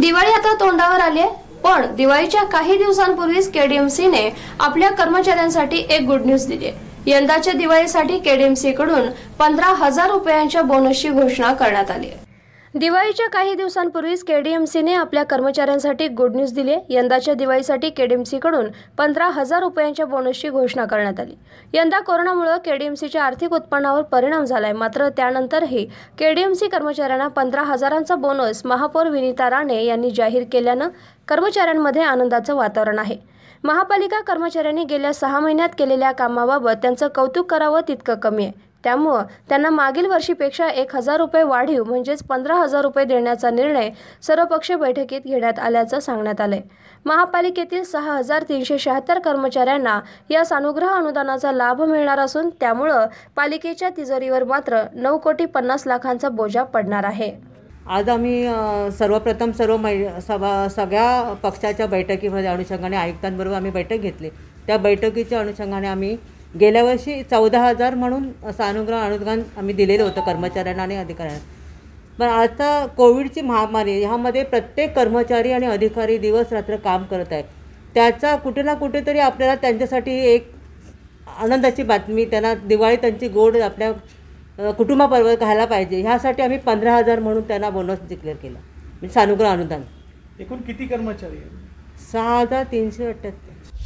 दिवाळी आता तोंडावर आली पण दिवाळीच्या काही दिवसांपूर्वीच ने आपल्या कर्मचाऱ्यांसाठी एक गुड न्यूज दिली यंदाच्या दिवाळीसाठी केडीएमसी कडून पंधरा हजार रुपयांच्या बोनसची घोषणा करण्यात आली दिवाळीच्या काही दिवसांपूर्वीच केडीएमसीने आपल्या कर्मचाऱ्यांसाठी गुड न्यूज दिली आहे यंदाच्या दिवाळीसाठी केडीएमसीकडून पंधरा हजार रुपयांच्या बोनसची घोषणा करण्यात आली यंदा कोरोनामुळे केडीएमसीच्या आर्थिक उत्पन्नावर परिणाम झालाय मात्र त्यानंतरही केडीएमसी कर्मचाऱ्यांना पंधरा हजारांचा बोनस महापौर विनीता राणे यांनी जाहीर केल्यानं कर्मचाऱ्यांमध्ये आनंदाचं वातावरण आहे महापालिका कर्मचाऱ्यांनी गेल्या सहा महिन्यात केलेल्या कामाबाबत त्यांचं कौतुक करावं तितकं कमी आहे त्यामुळं त्यांना मागील वर्षीपेक्षा एक हजार रुपये वाढीव म्हणजेच पंधरा हजार रुपये देण्याचा निर्णय सर्वपक्षीय बैठकीत घेण्यात आल्याचं सांगण्यात आलंय महापालिकेतील सहा हजार तीनशे शहात्तर कर्मचाऱ्यांना या सानुग्रह अनुदानाचा लाभ मिळणार असून त्यामुळं पालिकेच्या तिजोरीवर मात्र नऊ कोटी पन्नास लाखांचा बोजा पडणार आहे आज आम्ही सर्वप्रथम सर्व मै सभा सगळ्या पक्षाच्या बैठकीमध्ये अनुषंगाने आयुक्तांबरोबर आम्ही बैठक घेतली त्या बैठकीच्या अनुषंगाने आम्ही गेल्या वर्षी चौदा हजार म्हणून सानुग्रह अनुदान आम्ही दिलेलं होतं कर्मचाऱ्यांना आणि अधिकाऱ्यांना पण आता कोविडची महामारी ह्यामध्ये प्रत्येक कर्मचारी आणि अधिकारी दिवस रात्र काम करत आहे त्याचा कुठे ना कुठेतरी आपल्याला त्यांच्यासाठी एक आनंदाची बातमी त्यांना दिवाळी त्यांची गोड आपल्या कुटुंबाबरोबर घ्यायला पाहिजे ह्यासाठी आम्ही पंधरा हजार म्हणून त्यांना बोनस डिक्लेअर केला म्हणजे सानुग्रह अनुदान एकूण किती कर्मचारी सहा हजार तीनशे अठ्ठ्याहत्तर